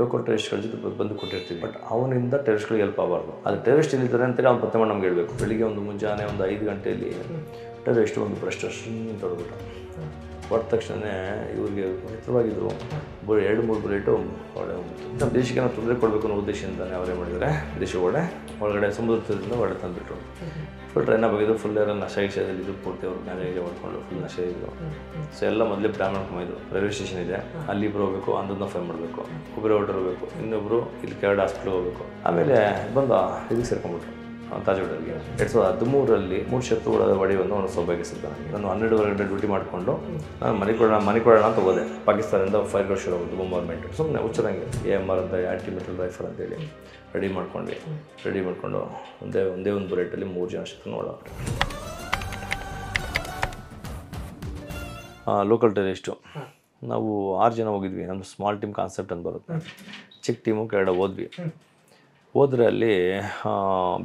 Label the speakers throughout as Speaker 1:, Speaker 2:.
Speaker 1: local ಟೆರಿಸ್ಟ್ಗಳ ಜೊತೆ ಬಂದು ಕೊಟ್ಟಿರ್ತೀವಿ ಬಟ್ ಅವನಿಂದ ಟೆರಿಸ್ಟ್ಗಳಿಗೆ ಹೆಲ್ಪ್ ಆಗಬಾರ್ದು ಅದು ಟೆರಿಸ್ಟ್ ಇಲ್ಲಿದ್ದಾರೆ ಅಂತೇಳಿ ಅವ್ನು ಪತ್ತೆ ಮಾಡಿ ನಮ್ಗೆ ಹೇಳಬೇಕು ಬೆಳಿಗ್ಗೆ ಒಂದು ಮುಂಜಾನೆ ಒಂದು ಐದು ಗಂಟೆಯಲ್ಲಿ ಎಷ್ಟು ಒಂದು ಬ್ರಷ್ ಅಂತ ಹೊಡೆದ್ಬಿಟ್ಟ ತಕ್ಷಣವೇ ಇವ್ರಿಗೆ ಹಿತವಾಗಿದ್ದರು ಬರೀ ಎರಡು ಮೂರು ಬುಲೆಟು ಒಳ್ಳೆ ನಮ್ಮ ದೇಶಕ್ಕೆ ನಾವು ತೊಂದರೆ ಕೊಡಬೇಕು ಅನ್ನೋ ಉದ್ದೇಶದಿಂದಲೇ ಅವರೇ ಮಾಡಿದರೆ ದೇಶ ಒಳ್ಳೆ ಒಳಗಡೆ ಸಮುದ್ರದಿಂದ ಒಳ್ಳೆ ತಂದುಬಿಟ್ರು ಫುಲ್ ಟ್ರೈನ ಬಗೆದು ಫುಲ್ ಎಲ್ಲ ಶೈಕ್ಷದಲ್ಲಿ ಇದು ಪೂರ್ತಿ ಅವ್ರ ಹೇಗೆ ಹೊಡ್ಕೊಂಡು ಫುಲ್ ನಶ ಇದ್ದರು ಸೊ ಎಲ್ಲ ಮೊದಲೇ ಬ್ರಾಹ್ಮಣ ರೈಲ್ವೆ ಸ್ಟೇಷನ್ ಇದೆ ಅಲ್ಲಿ ಇಬ್ಬರು ಹೋಗಬೇಕು ಅಂದನ್ನ ಫೈ ಮಾಡಬೇಕು ಒಬ್ಬರು ಹೊರಟು ಹೋಗಬೇಕು ಇನ್ನೊಬ್ಬರು ಇಲ್ಲಿ ಕೆರಡು ಹಾಸ್ಪಿಟ್ಲಿಗೆ ಹೋಗಬೇಕು ಆಮೇಲೆ ಬಂದು ಇದಕ್ಕೆ ಸೇರ್ಕೊಂಡ್ಬಿಟ್ರು ತಾಜುಡ್ ಎರಡು ಸಾವಿರದ ಹದಿಮೂರರಲ್ಲಿ ಮೂರು ಶತ್ರುಗಳ ಒಡೆಯನ್ನು ಅವನು ಸೌಭಾಗಿಸಿದ್ದಾನೆ ನಾನು ಹನ್ನೆರಡುವರೆ ಗಂಟೆ ಡ್ಯೂಟಿ ಮಾಡಿಕೊಂಡು ನಾನು ಮನೆ ಕೊಡೋಣ ಮನೆ ಕೊಡೋಣ ಅಂತ ಹೋದೆ ಪಾಕಿಸ್ತಾನದಿಂದ ಫೈರ್ ಶುರು ಆಗೋದು ಬೊಂಬಾರ್ಮೆಂಟ್ ಸುಮ್ಮನೆ ಹುಚ್ಚದಂಗೆ ಎ ಎಮ್ ಆರ್ ಅಂತ ಆಲ್ಟಿಮೇಟಲ್ ರೈಫಲ್ ಅಂತೇಳಿ ರೆಡಿ ಮಾಡ್ಕೊಂಡು ರೆಡಿ ಮಾಡಿಕೊಂಡು ಒಂದೇ ಒಂದೇ ಒಂದು ಬುಲೆಟಲ್ಲಿ ಮೂರು ಜನ ಶತ್ರು ನೋಡೋಣ ಲೋಕಲ್ ಟೆರಿಸ್ಟು ನಾವು ಆರು ಜನ ಹೋಗಿದ್ವಿ ನಮ್ಮ ಸ್ಮಾಲ್ ಟೀಮ್ ಕಾನ್ಸೆಪ್ಟ್ ಅಂತ ಬರುತ್ತೆ ಚಿಕ್ಕ ಟೀಮು ಕೆರಡ ಹೋದ್ವಿ ಹೋದ್ರೆ ಅಲ್ಲಿ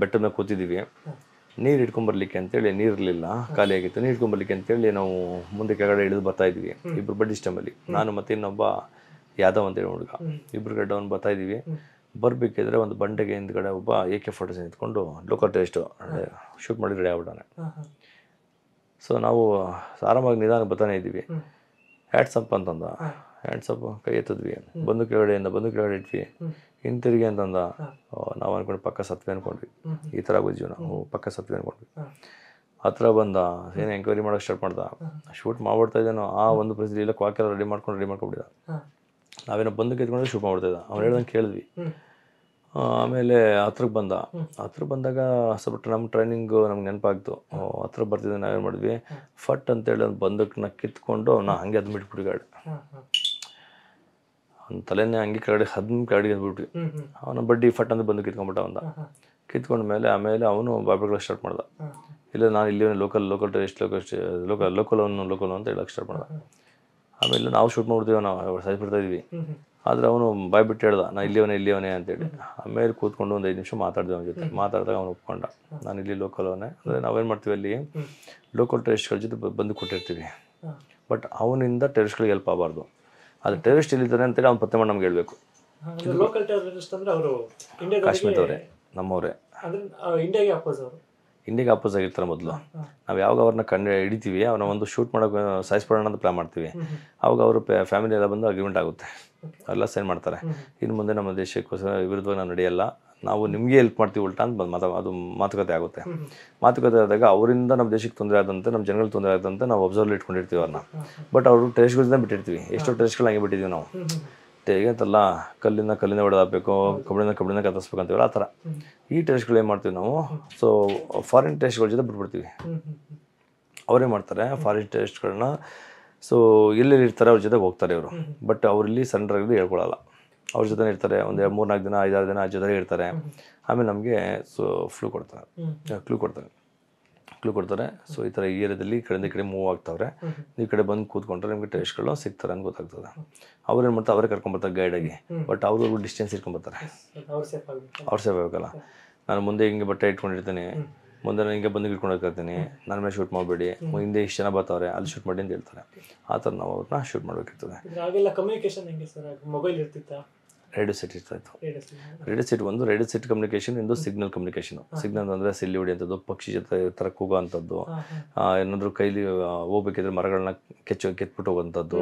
Speaker 1: ಬೆಟ್ಟದ ಮೇಲೆ ಕೂತಿದ್ದೀವಿ ನೀರು ಇಟ್ಕೊಂಬರ್ಲಿಕ್ಕೆ ಅಂತೇಳಿ ನೀರಿರಲಿಲ್ಲ ಖಾಲಿಯಾಗಿತ್ತು ನೀರು ಇಟ್ಕೊಂಬರ್ಲಿಕ್ಕೆ ಅಂತೇಳಿ ನಾವು ಮುಂದೆ ಕೆಳಗಡೆ ಇಳಿದು ಬರ್ತಾ ಇದ್ವಿ ಇಬ್ಬರು ಬಡ್ಡಿ ಅಲ್ಲಿ ನಾನು ಮತ್ತೆ ಇನ್ನೊಬ್ಬ ಯಾದವ್ ಅಂತೇಳಿ ಹುಡುಗ ಇಬ್ಬರು ಕಡೆ ಡೌನ್ ಬರ್ತಾ ಇದ್ದೀವಿ ಬರಬೇಕಿದ್ರೆ ಒಂದು ಬಂಡೆಗೆ ಹಿಂದ್ಗಡೆ ಒಬ್ಬ ಎ ಕೆ ಫೋಟೋಸ್ ನಿಂತ್ಕೊಂಡು ಲೋಕಲ್ ಟೇಸ್ಟು ಶೂಟ್ ಮಾಡಿ ರೆಡಿ ಆಗ್ಬಿಡಾನೆ ಸೊ ನಾವು ಆರಾಮಾಗಿ ನಿಧಾನಕ್ಕೆ ಬರ್ತಾನೆ ಇದ್ದೀವಿ ಹ್ಯಾಟ್ಸಪ್ ಅಂತಂದ ಹ್ಯಾಂಡ್ಸಪ್ ಕೈ ಎತ್ತಿದ್ವಿ ಬಂದು ಕೆಳಗಡೆಯಿಂದ ಬಂದು ಕೆಳಗಡೆ ಇಟ್ವಿ ಹಿಂತಿರುಗಿ ಅಂತಂದ ನಾವು ಅನ್ಕೊಂಡು ಪಕ್ಕ ಸತ್ವೆ ಅನ್ಕೊಂಡ್ವಿ ಈ ಥರ ಆಗೋದು ಜೀವನ ಪಕ್ಕ ಸತ್ವೆ ಅನ್ಕೊಂಡ್ವಿ ಹತ್ರ ಬಂದ ಏನು ಎಂಕ್ವೈರಿ ಮಾಡೋಕೆ ಸ್ಟಾರ್ಟ್ ಮಾಡ್ದ ಶೂಟ್ ಮಾಡ್ಬಿಡ್ತಾ ಇದ್ದಾನೋ ಆ ಒಂದು ಪರಿಸ್ಥಿತಿ ಇಲ್ಲ ಕ್ವಾಕೆಲ್ಲ ರೆಡಿ ಮಾಡ್ಕೊಂಡು ರೆಡಿ ಮಾಡ್ಕೊಬಿಟ್ಟಿದ ನಾವೇನೋ ಬಂದು ಕಿತ್ಕೊಂಡು ಶೂಟ್ ಮಾಡ್ಬಿಡ್ತಾ ಇದ್ದ ಅವ್ನು ಹೇಳ್ದಂಗೆ ಕೇಳಿದ್ವಿ ಆಮೇಲೆ ಹತ್ರಕ್ಕೆ ಬಂದ ಹತ್ರ ಬಂದಾಗ ಸ್ವಲ್ಪ ನಮ್ಮ ಟ್ರೈನಿಂಗು ನಮ್ಗೆ ನೆನಪಾಗ್ತು ಹತ್ರ ಬರ್ತಿದ್ದೆ ನಾವೇನು ಮಾಡಿದ್ವಿ ಫಟ್ ಅಂತೇಳಿ ಒಂದು ಬಂದಕ್ಕನ್ನ ಕಿತ್ಕೊಂಡು ನಾ ಹಂಗೆ ಅದು ಬಿಟ್ಬಿಟ್ಟು ಗಾಡಿ ಅವ್ನ ತಲೆನೇ ಹಂಗೆ ಕೆಳಗಡೆ ಹದ್ನ ಕೆಳಗಡೆ ಬಿಟ್ವಿ ಅವನ ಬಡ್ಡಿ ಫಟ್ ಅಂತ ಬಂದು ಕಿತ್ಕೊಂಡ್ಬಿಟ್ಟ ಅವಂದ ಕಿತ್ಕೊಂಡ ಮೇಲೆ ಆಮೇಲೆ ಅವನು ಬಾಬ್ರಿಗಳು ಸ್ಟಾರ್ಟ್ ಮಾಡ್ದ ಇಲ್ಲ ನಾನು ಇಲ್ಲಿ ಲೋಕಲ್ ಲೋಕಲ್ ಎಷ್ಟು ಲೋಕಲ್ ಲೋಕಲ್ ಲೋಕಲ್ ಅವನು ಲೋಕಲ್ ಅಂತ ಹೇಳಕ್ಕೆ ಸ್ಟಾರ್ಟ್ ಮಾಡ್ದ ಆಮೇಲೆ ನಾವು ಶೂಟ್ ಮಾಡ್ತೀವಿ ನಾವು ಸೈಜ್ ಬಿಡ್ತಾ ಇದ್ವಿ ಆದ್ರೆ ಅವನು ಬಾಯ್ ಬಿಟ್ಟು ಹೇಳ್ದ ನಾ ಇಲ್ಲಿ ಅವನೇ ಅಂತೇಳಿ ಆಮೇಲೆ ಕೂತ್ಕೊಂಡು ಒಂದು ಐದು ನಿಮಿಷ ಮಾತಾಡಿದೆ ಅವನ ಜೊತೆ ಮಾತಾಡಿದಾಗ ಅವನು ಒಪ್ಕೊಂಡ ನಾನು ಇಲ್ಲಿ ಲೋಕಲ್ವನೇ ಅಂದರೆ ನಾವೇನು ಮಾಡ್ತೀವಿ ಅಲ್ಲಿ ಲೋಕಲ್ ಟೆರಿಸ್ಟ್ಗಳ ಜೊತೆ ಬಂದು ಕೊಟ್ಟಿರ್ತೀವಿ ಬಟ್ ಅವನಿಂದ ಟೆರಿಸ್ಟ್ಗಳಿಗೆ ಹೆಲ್ಪ್ ಆಗಬಾರ್ದು ಅದು ಟೆರರಿಸ್ಟ್ ಇಲ್ಲಿದ್ದಾರೆ ಅಂತೇಳಿ ಅವ್ನು ಪತ್ತೆ ಮಾಡಿ ನಮ್ಗೆ ಹೇಳಬೇಕು
Speaker 2: ಲೋಕಲ್ ಟೆರರಿಸ್ಟ್ ಅಂದ್ರೆ ಅವರು ಕಾಶ್ಮೀರದವರೇ
Speaker 1: ನಮ್ಮವರೇ ಇಂಡಿಯಾಗೆ ಅಪೋಸ್ ಆಗಿರ್ತಾರೆ ಮೊದಲು ನಾವು ಯಾವಾಗ ಅವ್ರನ್ನ ಕಂಡು ಹಿಡಿತೀವಿ ಅವ್ರನ್ನ ಒಂದು ಶೂಟ್ ಮಾಡೋಕೆ ಸಾಯಿಸ್ಪಡೋಣ ಅಂತ ಪ್ಲಾನ್ ಮಾಡ್ತೀವಿ ಅವಾಗ ಅವರು ಫ್ಯಾಮಿಲಿ ಎಲ್ಲ ಬಂದು ಅಗ್ರಿಮೆಂಟ್ ಆಗುತ್ತೆ ಎಲ್ಲ ಸೈನ್ ಮಾಡ್ತಾರೆ ಇನ್ನು ಮುಂದೆ ನಮ್ಮ ದೇಶಕ್ಕೋಸ್ಕರ ವಿರುದ್ಧವಾಗಿ ನಾವು ನಡೆಯಲ್ಲ ನಾವು ನಿಮಗೆ ಹೆಲ್ಪ್ ಮಾಡ್ತೀವಿ ಉಲ್ಟಾ ಅಂತ ಬಂದು ಮಾತು ಅದು ಮಾತುಕತೆ ಆಗುತ್ತೆ ಮಾತುಕತೆ ಆದಾಗ ಅವರಿಂದ ನಮ್ಮ ದೇಶಕ್ಕೆ ತೊಂದರೆ ಆದಂತೆ ನಮ್ಮ ಜನಗಳಿಗೆ ತೊಂದರೆ ಆದಂತೆ ನಾವು ಅಬ್ಸರ್ವ್ ಇಟ್ಕೊಂಡಿರ್ತೀವಿ ಅವ್ರನ್ನ ಬಟ್ ಅವರು ಟೆಸ್ಟ್ಗಳಿಂದ ಬಿಟ್ಟಿರ್ತೀವಿ ಎಷ್ಟೋ ಟೆರೆಸ್ಗಳು ಹಂಗೆ ಬಿಟ್ಟಿದ್ದೀವಿ ನಾವು ಹೇಗಂತಲ್ಲ ಕಲ್ಲಿನ ಕಲ್ಲಿಂದ ಹೊಡೆದಾಕಬೇಕು ಕಬ್ಬಿಣ ಕಬ್ಬಿಣ ಕತ್ತರಿಸ್ಬೇಕು ಅಂತೀವಲ್ಲ ಆ ಥರ ಈ ಟೆಸ್ಟ್ಗಳು ಏನು ಮಾಡ್ತೀವಿ ನಾವು ಸೊ ಫಾರಿನ್ ಟೆಸ್ಟ್ಗಳ ಜೊತೆ ಬಿಟ್ಬಿಡ್ತೀವಿ ಅವರೇ ಮಾಡ್ತಾರೆ ಫಾರಿನ್ ಟೆಸ್ಟ್ಗಳನ್ನ ಸೊ ಎಲ್ಲೆಲ್ಲಿರ್ತಾರೆ ಅವ್ರ ಜೊತೆ ಹೋಗ್ತಾರೆ ಇವರು ಬಟ್ ಅವರಲ್ಲಿ ಸರೆಂಡರ್ ಆಗಿದ್ದು ಹೇಳ್ಕೊಳ್ಳಲ್ಲ ಅವ್ರ ಜೊತೆ ಇರ್ತಾರೆ ಒಂದು ಮೂರ್ನಾಲ್ಕು ದಿನ ಐದಾರು ದಿನ ಜೊತೆ ಇರ್ತಾರೆ ಆಮೇಲೆ ನಮಗೆ ಸೊ ಫ್ಲೂ ಕೊಡ್ತಾರೆ ಕ್ಲೂ ಕೊಡ್ತಾರೆ ಕ್ಲೂ ಕೊಡ್ತಾರೆ ಸೊ ಈ ಥರ ಏರಿಯಾದಲ್ಲಿ ಈ ಕಡೆಯಿಂದ ಈ ಕಡೆ ಮೂವ್ ಆಗ್ತಾವ್ರೆ ಈ ಕಡೆ ಬಂದು ಕೂತ್ಕೊಂಡ್ರೆ ನಿಮಗೆ ಟೆಸ್ಟ್ಗಳು ಸಿಗ್ತಾರೆ ಅಂತ ಗೊತ್ತಾಗ್ತದೆ ಅವ್ರು ಏನು ಮಾಡ್ತಾರೆ ಅವರೇ ಕರ್ಕೊಂಬರ್ತಾರೆ ಗೈಡಾಗಿ ಬಟ್ ಅವರು ಡಿಸ್ಟೆನ್ಸ್ ಇಟ್ಕೊಂಬರ್ತಾರೆ ಅವ್ರ ಸೇಫ್ ಆಗಬೇಕಲ್ಲ ನಾನು ಮುಂದೆ ಹಿಂಗೆ ಬಟ್ಟೆ ಇಟ್ಕೊಂಡಿರ್ತೀನಿ ಮುಂದೆ ನಾನು ಹಿಂಗೆ ಬಂದು ಇಟ್ಕೊಂಡು ಹೋಗ್ತಿರ್ತೀನಿ ನಾನು ಮೇಲೆ ಶೂಟ್ ಮಾಡಬೇಡಿ ಹಿಂದೆ ಇಷ್ಟು ಜನ ಬರ್ತಾವ್ರೆ ಅಲ್ಲಿ ಶೂಟ್ ಮಾಡಿ ಅಂತ ಹೇಳ್ತಾರೆ ಆ ಥರ ನಾವು ಅವ್ರನ್ನ ಶೂಟ್ ಮಾಡಬೇಕಿರ್ತದೆ ರೇಡಿಯೋ ಸೆಟ್ ಇರ್ತಾ ಇತ್ತು ರೇಡಿಯೋ ಸೆಟ್ ಒಂದು ರೇಡಿಯೋ ಸೆಟ್ ಕಮ್ಯುನಿಕೇಷನ್ ಇಂದು ಸಿಗ್ನಲ್ ಕಮ್ಯುನಿಕೇಷನ್ ಸಿಗ್ನಲ್ ಅಂದರೆ ಸಿಲ್ಲಿ ಹೊಡಿಯಂಥದ್ದು ಪಕ್ಷಿ ಜೊತೆ ಥರ ಅಂಥದ್ದು ಏನಾದರೂ ಕೈಲಿ ಹೋಗ್ಬೇಕಿದ್ರೆ ಮರಗಳನ್ನ ಕೆಚ್ಚು ಕೆತ್ಬಿಟ್ಟು ಹೋಗುವಂಥದ್ದು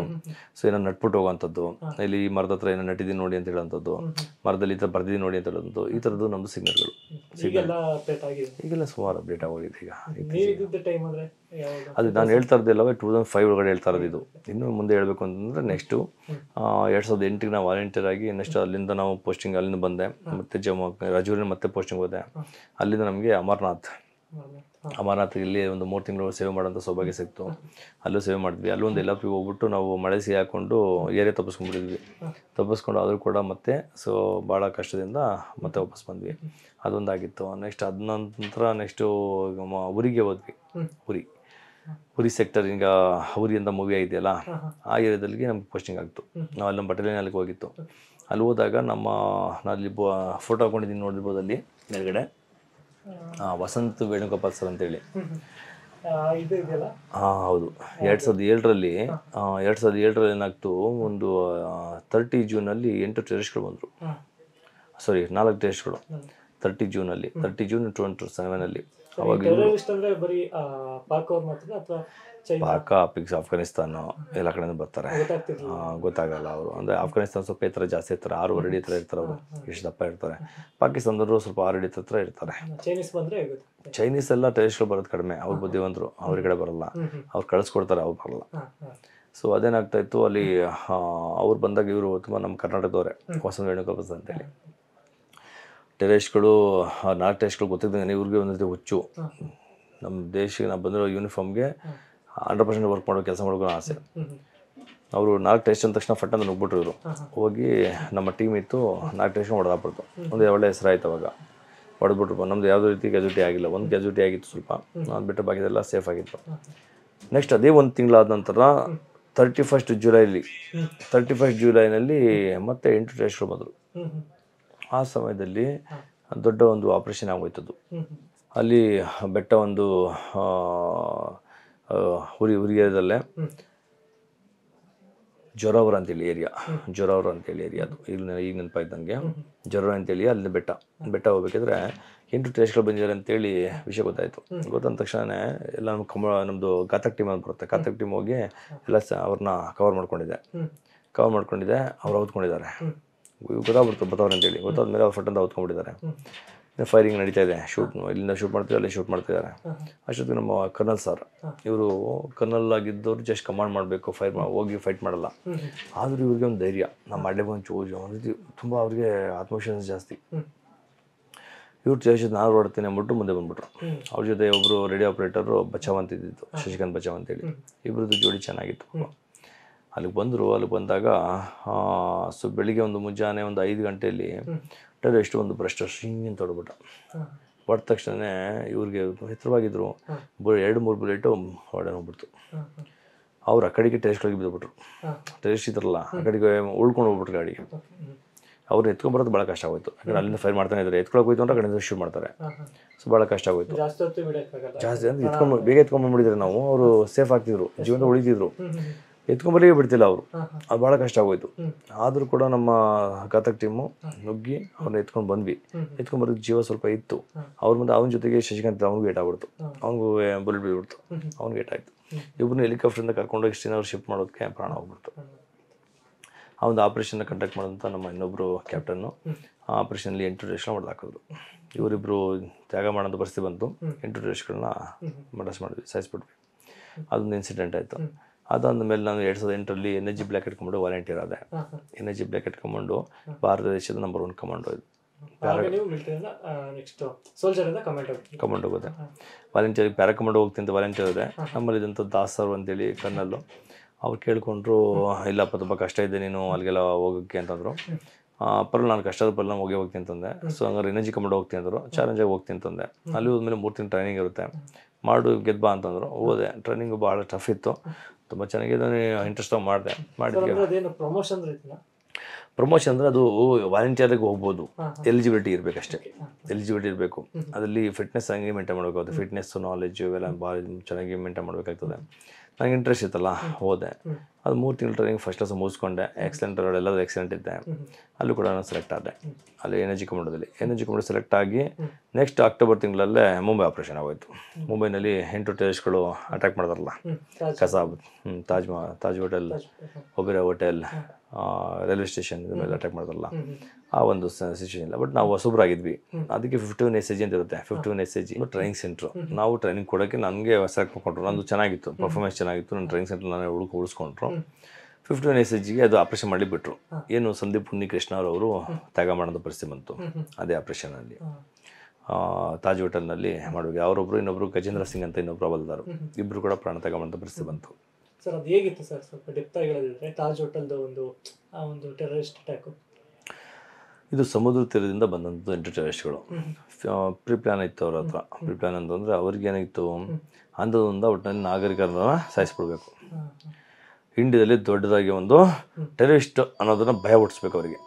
Speaker 1: ಸೊ ಏನೋ ನಟ್ಬಿಟ್ಟು ಹೋಗುವಂಥದ್ದು ಇಲ್ಲಿ ಈ ಮರದ ಹತ್ರ ಏನೋ ನಟಿದೀನಿ ನೋಡಿ ಅಂತ ಹೇಳುವಂಥದ್ದು ಮರದಲ್ಲಿ ಈ ಥರ ಬರ್ದಿದ್ದೀನಿ ನೋಡಿ ಅಂತ ಹೇಳೋದು ಈ ಥರದ್ದು ನಮ್ಮದು ಸಿಗ್ನಲ್ಗಳು
Speaker 2: ಈಗೆಲ್ಲ
Speaker 1: ಸುಮಾರು ಅಪ್ಡೇಟ್ ಆಗೋಗಿದೆ ಈಗ
Speaker 2: ಅದೇ ಅದು ನಾನು ಹೇಳ್ತಾ
Speaker 1: ಇರೋದಿಲ್ಲವೇ ಟೂ ತೌಸಂಡ್ ಫೈವ್ ಒಳಗಡೆ ಹೇಳ್ತಾ ಇರೋದು ಇದು ಇನ್ನೂ ಮುಂದೆ ಹೇಳಬೇಕು ಅಂತಂದರೆ ನೆಕ್ಸ್ಟು ಎರಡು ಸಾವಿರದ ಎಂಟಿಗೆ ನಾವು ವಾಲಂಟಿಯರ್ ಆಗಿ ನೆಕ್ಸ್ಟ್ ಅಲ್ಲಿಂದ ನಾವು ಪೋಸ್ಟಿಂಗ್ ಅಲ್ಲಿಂದ ಬಂದೆ ಮತ್ತೆ ಜಮ್ಮು ರಾಜೂರಿನ ಮತ್ತೆ ಪೋಸ್ಟಿಂಗ್ ಹೋದೆ ಅಲ್ಲಿಂದ ನಮಗೆ ಅಮರನಾಥ್ ಅಮರನಾಥ್ ಇಲ್ಲಿ ಒಂದು ಮೂರು ತಿಂಗಳು ಸೇವೆ ಮಾಡೋಂಥ ಸೌಭಾಗ್ಯ ಸಿಕ್ತು ಅಲ್ಲೂ ಸೇವೆ ಮಾಡಿದ್ವಿ ಅಲ್ಲೊಂದು ಎಲ್ಲ ಪಿ ಹೋಗ್ಬಿಟ್ಟು ನಾವು ಮಳೆ ಸಿಹಿ ಹಾಕ್ಕೊಂಡು ಏರಿಯಾ ತಪ್ಪಿಸ್ಕೊಂಡ್ಬಿಟ್ಟಿದ್ವಿ ತಪ್ಪಿಸ್ಕೊಂಡು ಆದರೂ ಕೂಡ ಮತ್ತೆ ಸೊ ಭಾಳ ಕಷ್ಟದಿಂದ ಮತ್ತೆ ವಾಪಸ್ ಬಂದ್ವಿ ಅದೊಂದಾಗಿತ್ತು ನೆಕ್ಸ್ಟ್ ಅದ ನಂತರ ನೆಕ್ಸ್ಟು ಊರಿಗೆ ಹೋದ್ವಿ ಉರಿ ಉರಿ ಸೆಕ್ಟರ್ ಈಗ ಹುರಿ ಅಂತ ಮೂವಿ ಆಗಿದೆಯಲ್ಲ ಆ ಏರಿಯಾದಲ್ಲಿ ನಮ್ಗೆ ಪೋಸ್ಟಿಂಗ್ ಆಗ್ತು ನಾವು ಅಲ್ಲಿ ನಮ್ಮ ಅಲ್ಲಿಗೆ ಹೋಗಿತ್ತು ಅಲ್ಲಿ ಹೋದಾಗ ನಮ್ಮ ಬ ಫೋಟೋ ಹಾಕೊಂಡಿದ್ದೀನಿ ನೋಡಿರ್ಬೋದು ಅಲ್ಲಿ ಮೇಲ್ಗಡೆ ವಸಂತ ವೇಣುಗೋಪಾಲ್ ಸರ್ ಅಂತೇಳಿ ಹಾಂ ಹೌದು ಎರಡು ಸಾವಿರದ ಏಳರಲ್ಲಿ ಎರಡು ಸಾವಿರದ ಏಳರಲ್ಲಿ ಏನಾಗ್ತು ಒಂದು ತರ್ಟಿ ಜೂನಲ್ಲಿ ಎಂಟು ಟೆರಿಸ್ಟ್ಗಳು ಬಂದರು ಸಾರಿ ನಾಲ್ಕು ಟೆರಿಸ್ಟ್ಗಳು ತರ್ಟಿ ಜೂನಲ್ಲಿ ತರ್ಟಿ ಜೂನ್ ಟ್ವೆಂಟಿ ಸೆವೆನಲ್ಲಿ ಪಾಕ ಪಿಕ್ಸ್ ಅಫ್ಘಾನಿಸ್ತಾನ ಎಲ್ಲ ಕಡೆಯಿಂದ ಬರ್ತಾರೆ ಗೊತ್ತಾಗಲ್ಲ ಅವರು ಅಂದ್ರೆ ಆಫ್ಘಾನಿಸ್ತಾನ ಸ್ವಲ್ಪ ಈ ಜಾಸ್ತಿ ಇರ್ತಾರೆ ಆರು ಅಡಿ ಹತ್ರ ಇರ್ತಾರೆ ಅವರು ಎಷ್ಟು ದಪ್ಪ ಇರ್ತಾರೆ ಪಾಕಿಸ್ತಾನದವರು ಸ್ವಲ್ಪ ಆರು ಅಡಿ ಹತ್ರ ಇರ್ತಾರೆ ಚೈನೀಸ್ ಎಲ್ಲ ಟೆರಿಸ್ಟ್ಗಳು ಬರೋದು ಕಡಿಮೆ ಅವ್ರು ಬುದ್ಧಿವಂತರು ಅವ್ರ ಕಡೆ ಬರಲ್ಲ ಅವ್ರು ಕಳಿಸ್ಕೊಡ್ತಾರೆ ಅವ್ರು ಬರಲ್ಲ ಸೊ ಅದೇನಾಗ್ತಾ ಇತ್ತು ಅಲ್ಲಿ ಅವ್ರು ಬಂದಾಗ ಇವರು ತುಂಬಾ ನಮ್ಮ ಕರ್ನಾಟಕದವರೇ ವಸಂತ ವೇಣುಗೋಪಸ್ ಅಂತೇಳಿ ಟೆರೇಶ್ಗಳು ನಾಲ್ಕು ಟೆಸ್ಟ್ಗಳು ಗೊತ್ತಿದ್ದಂಗೆ ಇವ್ರಿಗೆ ರೀತಿ ಹುಚ್ಚು ನಮ್ಮ ದೇಶಕ್ಕೆ ನಾವು ಬಂದಿರೋ ಯೂನಿಫಾರ್ಮ್ಗೆ ಹಂಡ್ರೆಡ್ ಪರ್ಸೆಂಟ್ ವರ್ಕ್ ಮಾಡೋ ಕೆಲಸ ಮಾಡೋಕೆ ಆಸೆ ಅವರು ನಾಲ್ಕು ಟೆಸ್ಟ್ ಅಂದ ತಕ್ಷಣ ಫಟ್ ಅಂತ ಇವರು ಹೋಗಿ ನಮ್ಮ ಟೀಮ್ ಇತ್ತು ನಾಲ್ಕು ಟೆಸ್ಟ್ ಹೊಡೆದಾಕ್ಬಿಡ್ತು ಒಂದು ಒಳ್ಳೆ ಹೆಸರಾಯ್ತು ಅವಾಗ ಹೊಡೆದ್ಬಿಟ್ರು ನಮ್ದು ಯಾವುದೇ ರೀತಿ ಗ್ಯಾಜುಟಿ ಆಗಿಲ್ಲ ಒಂದು ಗೆಜುಟಿ ಆಗಿತ್ತು ಸ್ವಲ್ಪ ನಾನು ಬಿಟ್ಟರೆ ಬಾಕಿದೆಲ್ಲ ಸೇಫ್ ಆಗಿತ್ತು ನೆಕ್ಸ್ಟ್ ಅದೇ ಒಂದು ತಿಂಗಳಾದ ನಂತರ ತರ್ಟಿ ಫಸ್ಟ್ ಜುಲೈಲಿ ತರ್ಟಿ ಫಸ್ಟ್ ಜುಲೈನಲ್ಲಿ ಮತ್ತೆ ಎಂಟು ಟೆಸ್ಟ್ಗಳು ಬಂದರು ಆ ಸಮಯದಲ್ಲಿ ದೊಡ್ಡ ಒಂದು ಆಪರೇಷನ್ ಆಗೋಯ್ತದ್ದು ಅಲ್ಲಿ ಬೆಟ್ಟ ಒಂದು ಹುರಿ ಹುರಿಯದಲ್ಲೇ ಜ್ವರವರ ಅಂತೇಳಿ ಏರಿಯಾ ಜೊರಾವರ ಅಂತೇಳಿ ಏರಿಯಾ ಅದು ಈಗ ಈಗ ನೆನಪಾಯ್ತಂಗೆ ನನಗೆ ಅಂತೇಳಿ ಅಲ್ಲಿಂದ ಬೆಟ್ಟ ಬೆಟ್ಟ ಹೋಗ್ಬೇಕಾದ್ರೆ ಎಂಟು ಟೇಸ್ಟ್ಗಳು ಬಂದಿದ್ದಾರೆ ಅಂತೇಳಿ ವಿಷಯ ಗೊತ್ತಾಯಿತು ಗೊತ್ತಾದ ತಕ್ಷಣ ಎಲ್ಲ ನಮ್ಮ ಕಮ ನಮ್ಮದು ಗಾತಕ್ ಟೀಮ್ ಅಂತ ಬರುತ್ತೆ ಗಾತಕ್ ಟೀಮ್ ಹೋಗಿ ಎಲ್ಲ ಸ ಅವ್ರನ್ನ ಕವರ್ ಮಾಡ್ಕೊಂಡಿದ್ದೆ ಕವರ್ ಮಾಡ್ಕೊಂಡಿದ್ದೆ ಅವ್ರು ಓದ್ಕೊಂಡಿದ್ದಾರೆ ಗೊತ್ತಾಗ್ಬಿಡ್ತು ಬತ್ತವ್ರು ಅಂತೇಳಿ ಗೊತ್ತಾದ್ಮೇಲೆ ಅವ್ರು ಫಟ್ಟಂತ ಹೊತ್ಕೊಂಡ್ಬಿಟ್ಟಿದ್ದಾರೆ ಫೈರಿಂಗ್ ನಡೀತಾ ಇದೆ ಶೂಟ್ ಇಲ್ಲಿಂದ ಶೂಟ್ ಮಾಡ್ತೀವಿ ಅಲ್ಲಿ ಶೂಟ್ ಮಾಡ್ತಿದ್ದಾರೆ ಅಷ್ಟೊತ್ತಿಗೆ ನಮ್ಮ ಕರ್ನಲ್ ಸರ್ ಇವರು ಕರ್ನಲ್ ಆಗಿದ್ದವ್ರು ಜಸ್ಟ್ ಕಮಾಂಡ್ ಮಾಡಬೇಕು ಫೈರ್ ಹೋಗಿ ಫೈಟ್ ಮಾಡಲ್ಲ ಆದರೂ ಇವ್ರಿಗೆ ಒಂದು ಧೈರ್ಯ ನಮ್ಮ ಮಾಡಲೇ ಒಂದು ಚೂಜು ಒಂದು ರೀತಿ ತುಂಬ ಅವ್ರಿಗೆ ಆತ್ಮವಿಶ್ವಾಸ ಜಾಸ್ತಿ ಇವ್ರು ಜಸ್ಟ್ ನಾನು ಓಡ್ತೀನಿ ಅಂದ್ಬಿಟ್ಟು ಮುಂದೆ ಬಂದ್ಬಿಟ್ರು ಅವ್ರ ಜೊತೆ ಒಬ್ಬರು ರೇಡಿಯೋ ಆಪ್ರೇಟರು ಬಚಾವ್ ಅಂತಿದ್ದು ಶಶಿಕಾಂತ್ ಬಚಾವ್ ಅಂತೇಳಿ ಇಬ್ಬರದ್ದು ಜೋಡಿ ಚೆನ್ನಾಗಿತ್ತು ಅಲ್ಲಿಗೆ ಬಂದರು ಅಲ್ಲಿ ಬಂದಾಗ ಸೊ ಬೆಳಿಗ್ಗೆ ಒಂದು ಮುಂಜಾನೆ ಒಂದು ಐದು ಗಂಟೆಯಲ್ಲಿ ಟೆರೆಸ್ಟ್ ಒಂದು ಭ್ರಷ್ಟ ಅಷ್ಟು ಅಂತ ಹೊಡ್ಬಿಟ್ಟ ಹೊಡೆದ ತಕ್ಷಣ ಇವ್ರಿಗೆ ಎತ್ತರವಾಗಿದ್ದರು ಎರಡು ಮೂರು ಬುಲೆಟು ಹೊಡೆ ಹೋಗ್ಬಿಡ್ತು ಅವ್ರು ಆ ಕಡೆಗೆ ಟೆರೆಸ್ಟ್ಗಳಿಗೆ ಬಿದ್ದುಬಿಟ್ರು ಟೆರೆಸ್ಟ್ ಇದ್ರಲ್ಲ ಆ ಕಡೆಗೆ ಉಳ್ಕೊಂಡು ಹೋಗ್ಬಿಟ್ರು ಗಾಡಿ ಅವ್ರು ಎತ್ಕೊಂಡ್ಬರೋದು ಭಾಳ ಕಷ್ಟ ಆಗೋಯ್ತು ಯಾಕಂದ್ರೆ ಅಲ್ಲಿಂದ ಫೈರ್ ಮಾಡ್ತಾನೆ ಇದ್ದಾರೆ ಎತ್ಕೊಳಕ್ ಹೋಯ್ತು ಅಂದ್ರೆ ಕಡೆಯಿಂದ ಶೂಟ್ ಮಾಡ್ತಾರೆ ಸೊ ಭಾಳ ಕಷ್ಟ ಆಗೋಯ್ತು
Speaker 2: ಜಾಸ್ತಿ ಅಂದ್ರೆ ಎತ್ಕೊಂಡು
Speaker 1: ಬೇಗ ಎತ್ಕೊಂಡ್ಬಂದ್ಬಿಟ್ಟಿದ್ರೆ ನಾವು ಅವರು ಸೇಫ್ ಆಗ್ತಿದ್ರು ಜೀವನ ಉಳಿತಿದ್ರು ಎತ್ಕೊಂಬಲಿಗೆ ಬಿಡ್ತಿಲ್ಲ ಅವರು ಅದು ಭಾಳ ಕಷ್ಟ ಆಗೋಯ್ತು ಆದರೂ ಕೂಡ ನಮ್ಮ ಕಥಕ್ ಟೀಮು ನುಗ್ಗಿ ಅವ್ರನ್ನ ಎತ್ಕೊಂಡು ಬಂದ್ವಿ ಎತ್ಕೊಂಡು ಜೀವ ಸ್ವಲ್ಪ ಇತ್ತು ಅವ್ರ ಮುಂದೆ ಅವನ ಜೊತೆಗೆ ಶಶಿಕಾಂತ್ ಅವ್ನಿಗೆ ಏಟ್ ಆಗ್ಬಿಡ್ತು ಅವ್ನಿಗೂ ಬುಲೆಟ್ ಬಿಡ್ಬಿಡ್ತು ಅವ್ನಿಗೆ ಏಟ್ ಆಯಿತು ಇಬ್ಬರನ್ನ ಹೆಲಿಕಾಪ್ಟ್ರಿಂದ ಕರ್ಕೊಂಡೋಗಿ ಅವ್ರು ಶಿಫ್ಟ್ ಮಾಡೋದಕ್ಕೆ ಪ್ರಾಣ ಹೋಗ್ಬಿಡ್ತು ಆ ಒಂದು ಆಪ್ರೇಷನ್ನ ಕಂಡಕ್ಟ್ ಮಾಡೋಂಥ ನಮ್ಮ ಇನ್ನೊಬ್ಬರು ಕ್ಯಾಪ್ಟನ್ನು ಆ ಆಪ್ರೇಷನಲ್ಲಿ ಎಂಟು ಡೇಷನ್ ಹೊಡೆದು ಇವರಿಬ್ಬರು ತ್ಯಾಗ ಮಾಡೋಂಥ ಪರಿಸ್ಥಿತಿ ಬಂತು ಎಂಟು ಡ್ರೆಸ್ಗಳನ್ನ ಮಡಸ್ ಮಾಡಿದ್ವಿ ಸಾಯಿಸ್ಬಿಟ್ವಿ ಅದೊಂದು ಇನ್ಸಿಡೆಂಟ್ ಆಯಿತು ಅದಾದ ಮೇಲೆ ನಾನು ಎರಡು ಸಾವಿರದ ಎಂಟರಲ್ಲಿ N H G black cat commando volunteer ಆದೆ N H G black cat commando Bharat ದೇಶದ ನಂಬರ್ ಒನ್ ಕಮಾಂಡೋ ಇದು ಕಮಾಂಡ್ ಹೋಗೋದೆ ವಾಲಂಟಿಯರ್ ಪ್ಯಾರ ಕಮಾಂಡೋ ಹೋಗ್ತಿಂತ ವಾಲಂಟಿಯರ್ ಇದೆ ನಮ್ಮಲ್ಲಿ ಇದಂತ ದಾಸ್ ಸರ್ ಅಂತೇಳಿ ಕಣ್ಣಲ್ಲು ಅವ್ರು ಕೇಳಿಕೊಂಡ್ರು ಇಲ್ಲಪ್ಪ ತುಂಬ ಕಷ್ಟ ಇದೆ ನೀನು ಅಲ್ಲಿಗೆಲ್ಲ ಹೋಗೋಕ್ಕೆ ಅಂತಂದರು ಪರಲ್ಲ ನಾನು ಕಷ್ಟದ ಪರಲ್ಲ ನಾನು ಹೋಗಿ ಹೋಗ್ತೀನಿ ಅಂತಂದೆ ಸೊ ಹಂಗಾರೆ ಎನರ್ಜಿ ಕಮಾಂಡ್ ಹೋಗ್ತೀನಿ ಅಂದರು ಆಗಿ ಹೋಗ್ತೀನಿ ತಂದೆ ಅಲ್ಲಿ ಹೋದ್ಮೇಲೆ ಮೂರು ತಿಂಗಳು ಟ್ರೈನಿಂಗ್ ಇರುತ್ತೆ ಮಾಡು ಗೆದ್ಬಾ ಅಂತಂದರು ಹೋದೆ ಟ್ರೈನಿಂಗು ಭಾಳ ಟಫ್ ಇತ್ತು ತುಂಬ ಚೆನ್ನಾಗಿದ್ದಾನೆ ಇಂಟ್ರೆಸ್ಟ್ ಆಗಿ ಮಾಡಿದೆ ಮಾಡಿದ್ದೆ ಪ್ರಮೋಷನ್ ಅಂದರೆ ಅದು ವಾಲಂಟಿಯರ್ಗೆ ಹೋಗ್ಬೋದು ಎಲಿಜಿಬಿಲಿಟಿ ಇರಬೇಕಷ್ಟೇ ಎಲಿಜಿಬಿಲಿಟಿ ಇರಬೇಕು ಅದರಲ್ಲಿ ಫಿಟ್ನೆಸ್ ಹಂಗೆ ಮೇಂಟೈನ್ ಮಾಡಬೇಕು ಫಿಟ್ನೆಸ್ ನಾಲೆಜ್ ಇವೆಲ್ಲ ಭಾಳ ಚೆನ್ನಾಗಿ ಮೇಂಟೈನ್ ಮಾಡಬೇಕಾಗ್ತದೆ ನನಗೆ ಇಂಟ್ರೆಸ್ಟ್ ಇತ್ತಲ್ಲ ಹೋದೆ ಅದು ಮೂರು ತಿಂಗಳು ಟ್ರೈನಿಂಗ್ ಫಸ್ಟ್ ಕ್ಲಾಸ್ ಮುಗಿಸ್ಕೊಂಡೆ ಎಕ್ಸಲೆಂಟ್ ಎಲ್ಲರೂ ಎಕ್ಸಲೆಂಟ್ ಇದ್ದೆ ಅಲ್ಲೂ ಕೂಡ ನಾನು ಸೆಲೆಕ್ಟ್ ಆದೆ ಅಲ್ಲಿ ಎನ್ ಜಿ ಕಮಂಡದಲ್ಲಿ ಎನ್ ಜಿ ಕಮಂಡ್ ಸೆಲೆಕ್ಟ್ ಆಗಿ ನೆಕ್ಸ್ಟ್ ಅಕ್ಟೋಬರ್ ತಿಂಗಳಲ್ಲೇ ಮುಂಬೈ ಆಪ್ರೇಷನ್ ಆಗೋಯ್ತು ಮುಂಬೈನಲ್ಲಿ ಎಂಟು ಟೆರರಿಸ್ಟ್ಗಳು ಅಟ್ಯಾಕ್ ಮಾಡಿದಾರಲ್ಲ ಕಸಾಬ್ ತಾಜ್ ಮಹ Taj hotel Oberoi hotel railway station ಮೇಲೆ ಅಟ್ಯಾಕ್ ಮಾಡಿದ್ರಲ್ಲ ಆ ಒಂದು ಸಿಚುವೇಶನ್ ಇಲ್ಲ ಬಟ್ ನಾವು ಹೊಸಬ್ರಾಗಿದ್ವಿ ಅದಕ್ಕೆ ಫಿಫ್ಟಿ ಒನ್ ಎಸ್ ಎಜಿ ಅಂತ ಇರುತ್ತೆ fifty one S A G training centre ನಾವು ಟ್ರೈನಿಂಗ್ ಕೊಡೋಕ್ಕೆ ನನಗೆ ಸೆಲೆಕ್ಟ್ ಮಾಡ್ಕೊಂಡ್ರು ನಂದು ಚೆನ್ನಾಗಿತ್ತು ಪರ್ಫಾರ್ಮೆನ್ಸ್ ಚೆನ್ನಾಗಿತ್ತು ನನ್ನ ಟ್ರೈನಿಂಗ್ ಸೆಂಟ್ರ್ ನಾನು ಹುಡುಕು ಉಳಿಸ್ಕೊಂಡ್ರು ಒನ್ ಎಸ್ ಜಿಗೆ ಅದು ಆಪ್ರೇಷನ್ ಮಾಡಿಬಿಟ್ರು ಏನು ಸಂದೀಪ್ ಉನ್ನಿಕೃಷ್ಣ ಅವರು ತ್ಯಾಗ ಮಾಡೋದು ಪರಿಸ್ಥಿತಿ ಬಂತು ಅದೇ ಆಪ್ರೇಷನಲ್ಲಿ ತಾಜ್ ಹೋಟೆಲ್ನಲ್ಲಿ ಮಾಡಬೇಕು ಅವರೊಬ್ಬರು ಇನ್ನೊಬ್ಬರು ಗಜೇಂದ್ರ ಸಿಂಗ್ ಅಂತ ಇನ್ನೊಬ್ಬರು ಬಲ್ದಾರು ಇಬ್ಬರು ಕೂಡ ಪ್ರಾಣ ತ್ಯಾಗ ಮಾಡೋದು ಪರಿಸ್ಥಿತಿ ಬಂತು
Speaker 2: ಸರ್ ಅದು ಹೇಗಿತ್ತು ಸರ್ ಸ್ವಲ್ಪ ಹೇಳಿದ್ರೆ ತಾಜ್ ಹೋಟೆಲ್ದು ಒಂದು ಒಂದು ಟೆರರಿಸ್ಟ್
Speaker 1: ಇದು ಸಮುದ್ರ ತೀರದಿಂದ ಬಂದಂಥದ್ದು ಎಂಟು ಟೆರರಿಸ್ಟ್ಗಳು ಪ್ರಿ ಪ್ಲ್ಯಾನ್ ಇತ್ತು ಅವ್ರ ಹತ್ರ ಪ್ರಿ ಪ್ಲ್ಯಾನ್ ಅಂತಂದರೆ ಅವ್ರಿಗೆ ಏನಾಗಿತ್ತು ಒಟ್ಟಿನ ಒಟ್ಟಿನಲ್ಲಿ ನಾಗರಿಕರನ್ನ ಸಾಯಿಸ್ಬಿಡ್ಬೇಕು ಇಂಡಿಯಾದಲ್ಲಿ ದೊಡ್ಡದಾಗಿ ಒಂದು ಟೆರರಿಸ್ಟ್ ಅನ್ನೋದನ್ನು ಭಯ ಹುಟ್ಟಿಸ್ಬೇಕು ಅವರಿಗೆ